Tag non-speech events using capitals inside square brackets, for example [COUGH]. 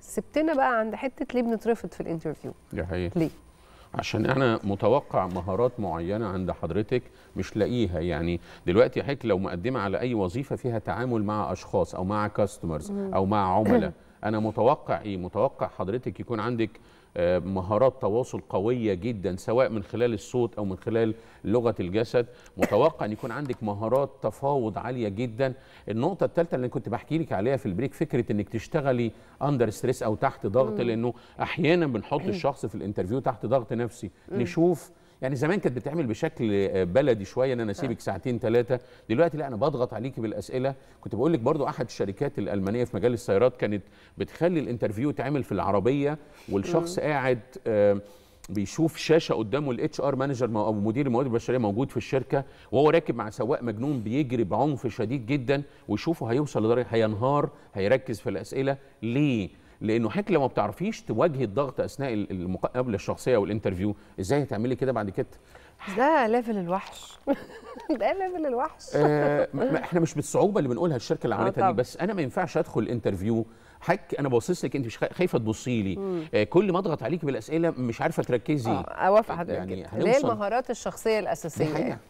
سبتنا بقى عند حته ليه بنترفض في الانترفيو دي حقيقة ليه عشان انا متوقع مهارات معينه عند حضرتك مش لاقيها يعني دلوقتي حضرتك لو مقدمه على اي وظيفه فيها تعامل مع اشخاص او مع كاستمرز او مع عملاء انا متوقع ايه متوقع حضرتك يكون عندك آه، مهارات تواصل قويه جدا سواء من خلال الصوت او من خلال لغه الجسد متوقع ان يكون عندك مهارات تفاوض عاليه جدا النقطه الثالثه اللي كنت بحكي لك عليها في البريك فكره انك تشتغلي اندر ستريس او تحت ضغط لانه احيانا بنحط الشخص في الانترفيو تحت ضغط نفسي نشوف يعني زمان كانت بتعمل بشكل آه، بلدي شويه ان انا اسيبك ساعتين ثلاثه دلوقتي لا انا بضغط عليكي بالاسئله كنت بقول لك برضو احد الشركات الالمانيه في مجال السيارات كانت بتخلي الانترفيو تعمل في العربيه والشخص قاعد بيشوف شاشه قدامه الاتش ار مانجر او مدير الموارد البشريه موجود في الشركه وهو راكب مع سواق مجنون بيجري بعنف شديد جدا ويشوفه هيوصل لدرجه هينهار هيركز في الاسئله ليه لانه حضرتك لو ما بتعرفيش تواجهي الضغط اثناء المقابله الشخصيه والانترفيو ازاي هتعملي كده بعد كده ده ليفل الوحش [LAUGHS] ده ليفل الوحش آه احنا مش بالصعوبه اللي بنقولها الشركه اللي آه، عملتها دي بس انا ما ينفعش ادخل الانترفيو حك انا باصص لك انت مش خايفه تبصي لي آه كل ما اضغط عليك بالاسئله مش عارفه تركزي اه, آه، اوافق حضرتك يعني هنوصل... هي المهارات الشخصيه الاساسيه